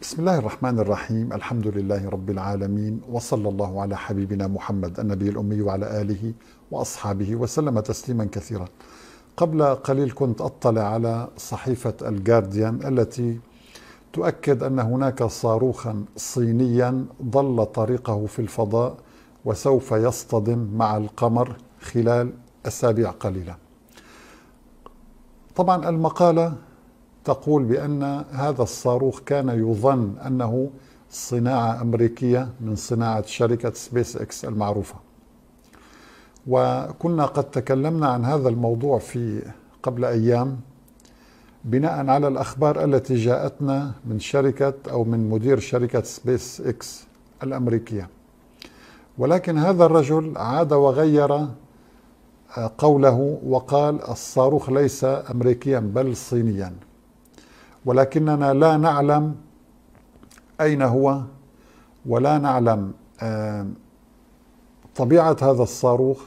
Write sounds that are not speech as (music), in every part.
بسم الله الرحمن الرحيم الحمد لله رب العالمين وصلى الله على حبيبنا محمد النبي الأمي وعلى آله وأصحابه وسلم تسليما كثيرا قبل قليل كنت أطلع على صحيفة الجارديان التي تؤكد أن هناك صاروخا صينيا ظل طريقه في الفضاء وسوف يصطدم مع القمر خلال أسابيع قليلة طبعا المقالة تقول بأن هذا الصاروخ كان يظن أنه صناعة أمريكية من صناعة شركة سبيس إكس المعروفة وكنا قد تكلمنا عن هذا الموضوع في قبل أيام بناء على الأخبار التي جاءتنا من شركة أو من مدير شركة سبيس إكس الأمريكية ولكن هذا الرجل عاد وغير آه، قوله وقال الصاروخ ليس أمريكيا بل صينيا ولكننا لا نعلم أين هو ولا نعلم طبيعة هذا الصاروخ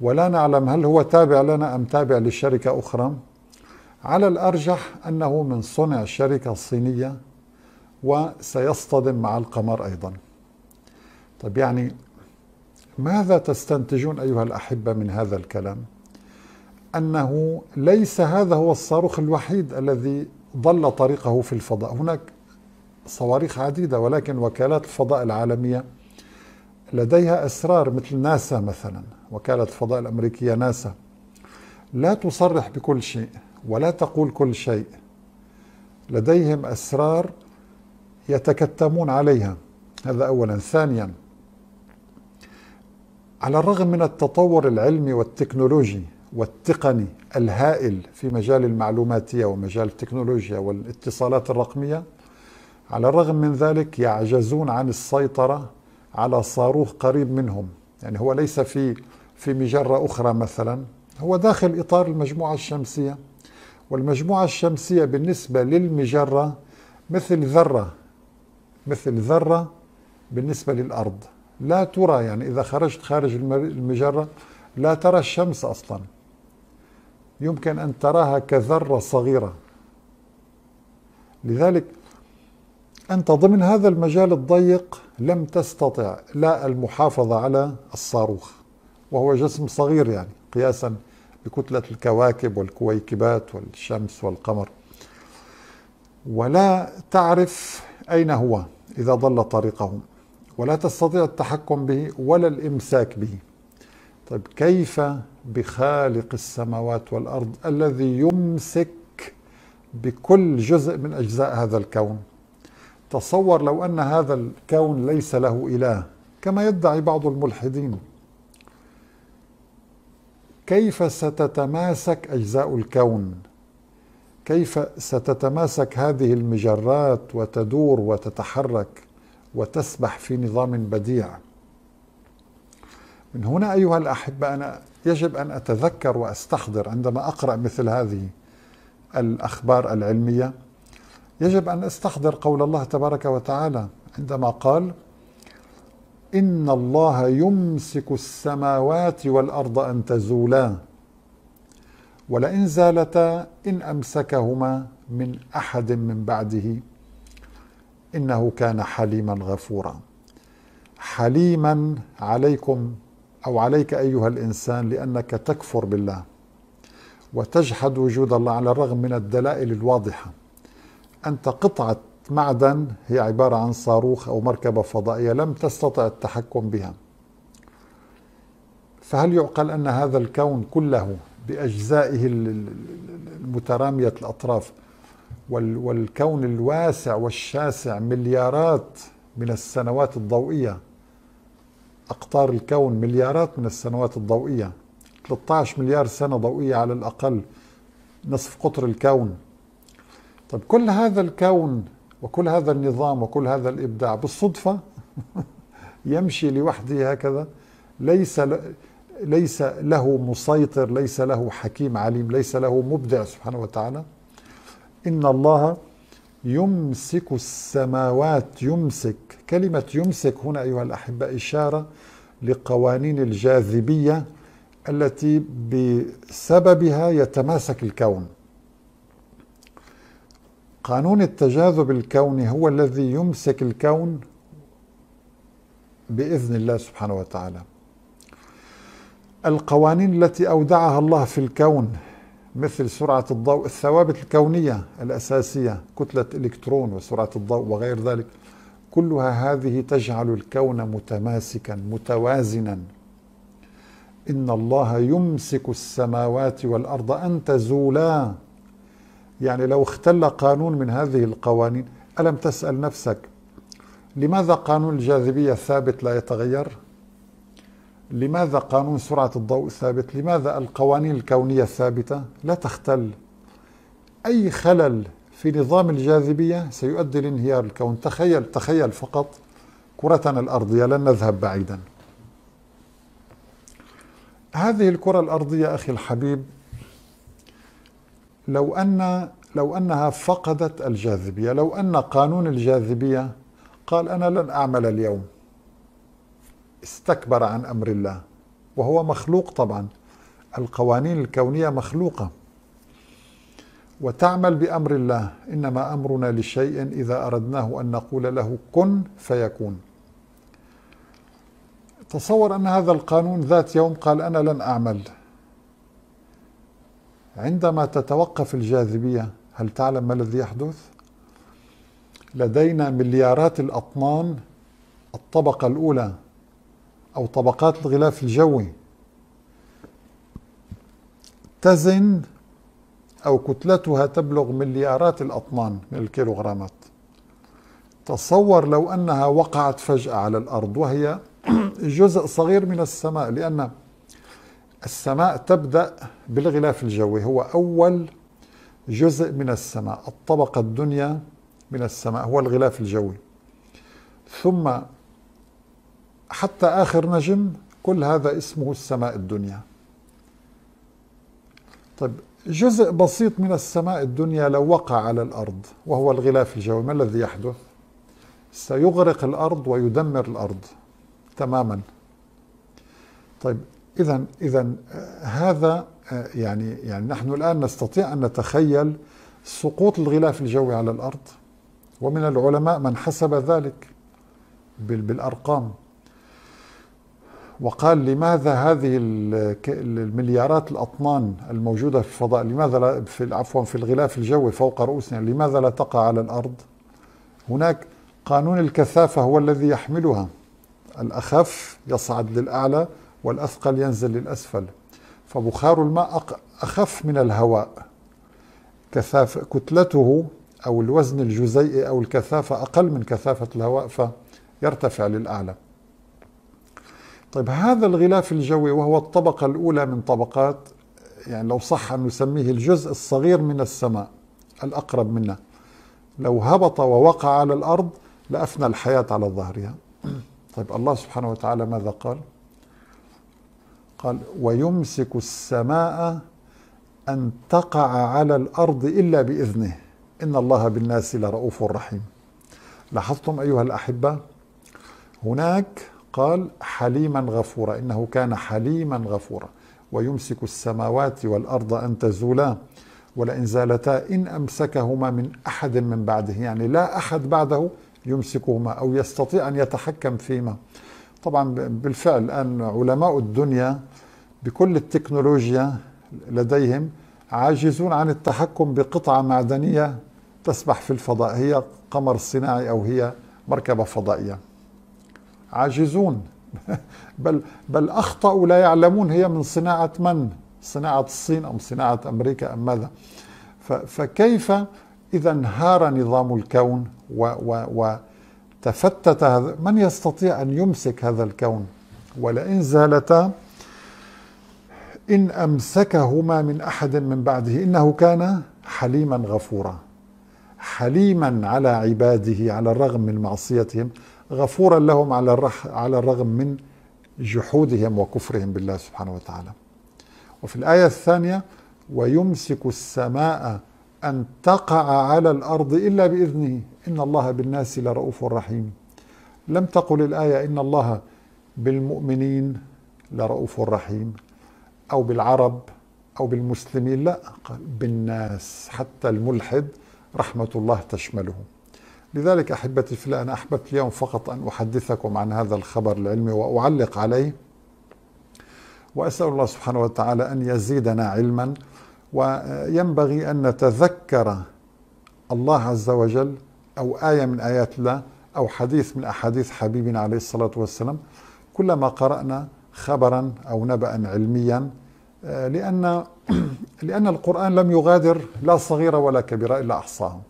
ولا نعلم هل هو تابع لنا أم تابع لشركة أخرى على الأرجح أنه من صنع شركة صينية وسيصطدم مع القمر أيضا طيب يعني ماذا تستنتجون أيها الأحبة من هذا الكلام؟ أنه ليس هذا هو الصاروخ الوحيد الذي ظل طريقه في الفضاء هناك صواريخ عديدة ولكن وكالات الفضاء العالمية لديها أسرار مثل ناسا مثلا وكالة الفضاء الأمريكية ناسا لا تصرح بكل شيء ولا تقول كل شيء لديهم أسرار يتكتمون عليها هذا أولا ثانيا على الرغم من التطور العلمي والتكنولوجي والتقني الهائل في مجال المعلوماتية ومجال التكنولوجيا والاتصالات الرقمية على الرغم من ذلك يعجزون عن السيطرة على صاروخ قريب منهم يعني هو ليس في في مجرة أخرى مثلا هو داخل إطار المجموعة الشمسية والمجموعة الشمسية بالنسبة للمجرة مثل ذرة مثل ذرة بالنسبة للأرض لا ترى يعني إذا خرجت خارج المجرة لا ترى الشمس أصلاً يمكن أن تراها كذرة صغيرة لذلك أنت ضمن هذا المجال الضيق لم تستطع لا المحافظة على الصاروخ وهو جسم صغير يعني قياسا بكتلة الكواكب والكويكبات والشمس والقمر ولا تعرف أين هو إذا ضل طريقه ولا تستطيع التحكم به ولا الإمساك به طيب كيف بخالق السماوات والارض الذي يمسك بكل جزء من اجزاء هذا الكون تصور لو ان هذا الكون ليس له اله كما يدعي بعض الملحدين كيف ستتماسك اجزاء الكون كيف ستتماسك هذه المجرات وتدور وتتحرك وتسبح في نظام بديع من هنا أيها الأحبة أنا يجب أن أتذكر وأستحضر عندما أقرأ مثل هذه الأخبار العلمية يجب أن أستحضر قول الله تبارك وتعالى عندما قال إن الله يمسك السماوات والأرض أن تزولا ولئن زالتا إن أمسكهما من أحد من بعده إنه كان حليما غفورا حليما عليكم أو عليك أيها الإنسان لأنك تكفر بالله وتجحد وجود الله على الرغم من الدلائل الواضحة أنت قطعة معدن هي عبارة عن صاروخ أو مركبة فضائية لم تستطع التحكم بها فهل يعقل أن هذا الكون كله بأجزائه المترامية الأطراف والكون الواسع والشاسع مليارات من السنوات الضوئية أقطار الكون مليارات من السنوات الضوئية 13 مليار سنة ضوئية على الأقل نصف قطر الكون طب كل هذا الكون وكل هذا النظام وكل هذا الإبداع بالصدفة (laughs) يمشي لوحده هكذا ليس ليس له مسيطر ليس له حكيم عليم ليس له مبدع سبحانه وتعالى إن الله يمسك السماوات يمسك كلمة يمسك هنا أيها الأحبة إشارة لقوانين الجاذبية التي بسببها يتماسك الكون قانون التجاذب الكوني هو الذي يمسك الكون باذن الله سبحانه وتعالى القوانين التي اودعها الله في الكون مثل سرعة الضوء الثوابت الكونية الأساسية كتلة إلكترون وسرعة الضوء وغير ذلك كلها هذه تجعل الكون متماسكا متوازنا إن الله يمسك السماوات والأرض أن تزولا يعني لو اختل قانون من هذه القوانين ألم تسأل نفسك لماذا قانون الجاذبية ثابت لا يتغير؟ لماذا قانون سرعة الضوء ثابت لماذا القوانين الكونية الثابتة لا تختل أي خلل في نظام الجاذبية سيؤدي لانهيار الكون تخيل تخيل فقط كرتنا الأرضية لن نذهب بعيدا هذه الكرة الأرضية أخي الحبيب لو أن لو أنها فقدت الجاذبية لو أن قانون الجاذبية قال أنا لن أعمل اليوم استكبر عن امر الله وهو مخلوق طبعا القوانين الكونيه مخلوقه وتعمل بامر الله انما امرنا لشيء اذا اردناه ان نقول له كن فيكون تصور ان هذا القانون ذات يوم قال انا لن اعمل عندما تتوقف الجاذبيه هل تعلم ما الذي يحدث لدينا مليارات الاطنان الطبقه الاولى أو طبقات الغلاف الجوي تزن أو كتلتها تبلغ مليارات الأطنان من الكيلوغرامات تصور لو أنها وقعت فجأة على الأرض وهي (clears throat) جزء صغير من السماء لأن السماء تبدأ بالغلاف الجوي هو أول جزء من السماء الطبقة الدنيا من السماء هو الغلاف الجوي ثم حتى آخر نجم كل هذا اسمه السماء الدنيا طيب جزء بسيط من السماء الدنيا لو وقع على الأرض وهو الغلاف الجوي ما الذي يحدث؟ سيغرق الأرض ويدمر الأرض تماما طيب إذا إذا آه، هذا آه، يعني يعني نحن الآن نستطيع أن نتخيل سقوط الغلاف الجوي على الأرض ومن العلماء من حسب ذلك بالأرقام وقال لماذا هذه المليارات الأطنان الموجودة في الفضاء لماذا لا في عفوا في الغلاف الجوي فوق رؤوسنا لماذا لا تقع على الأرض هناك قانون الكثافة هو الذي يحملها الأخف يصعد للأعلى والأثقل ينزل للأسفل فبخار الماء أخف من الهواء كثافة كتلته أو الوزن الجزيئي أو الكثافة أقل من كثافة الهواء فيرتفع للأعلى طيب هذا الغلاف الجوي وهو الطبقة الأولى من طبقات يعني لو صح أن نسميه الجزء الصغير من السماء الأقرب منا لو هبط ووقع على الأرض لأفنى الحياة على ظهرها (clears throat) طيب الله سبحانه وتعالى ماذا قال قال ويمسك السماء أن تقع على الأرض إلا بإذنه إن الله بالناس لرؤوف رحيم لاحظتم أيها الأحبة هناك قال حليما غفورا إنه كان حليما غفورا ويمسك السماوات والأرض أن تزولا ولئن زالتا إن أمسكهما من أحد من بعده يعني لا أحد بعده يمسكهما أو يستطيع أن يتحكم فيما طبعا بالفعل الآن علماء الدنيا بكل التكنولوجيا لديهم عاجزون عن التحكم بقطعة معدنية تسبح في الفضاء هي قمر صناعي أو هي مركبة فضائية عاجزون (laughs) بل بل اخطاوا لا يعلمون هي من صناعه من؟ صناعه الصين ام صناعه امريكا ام ماذا؟ فكيف اذا انهار نظام الكون و و وتفتت هذا من يستطيع ان يمسك هذا الكون؟ ولئن زالتا إن أمسكهما من أحد من بعده إنه كان حليما غفورا حليما على عباده على الرغم من معصيتهم غفورا لهم على على الرغم من جحودهم وكفرهم بالله سبحانه وتعالى. وفي الآية الثانية ويمسك السماء أن تقع على الأرض إلا بإذنه إن الله بالناس لرؤوف رحيم لم تقل الآية إن الله بالمؤمنين لرؤوف رحيم أو بالعرب أو بالمسلمين لا قال بالناس حتى الملحد رحمة الله تشمله لذلك أحبتي في الان أنا أحببت اليوم فقط أن أحدثكم عن هذا الخبر العلمي وأعلق عليه وأسأل الله سبحانه وتعالى أن يزيدنا علما وينبغي أن نتذكر الله عز وجل أو آية من آيات الله أو حديث من أحاديث حبيبنا عليه الصلاة والسلام كلما قرأنا خبرا أو نبأ علميا آه، لأن (clears throat) لأن القرآن لم يغادر لا صغيرة ولا كبيرة إلا احصاهم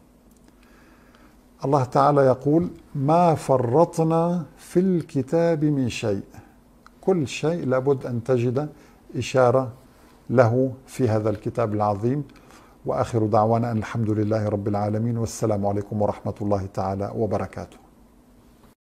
الله تعالى يقول ما فرطنا في الكتاب من شيء كل شيء لابد أن تجد إشارة له في هذا الكتاب العظيم واخر دعوانا ان الحمد لله رب العالمين والسلام عليكم ورحمه الله تعالى وبركاته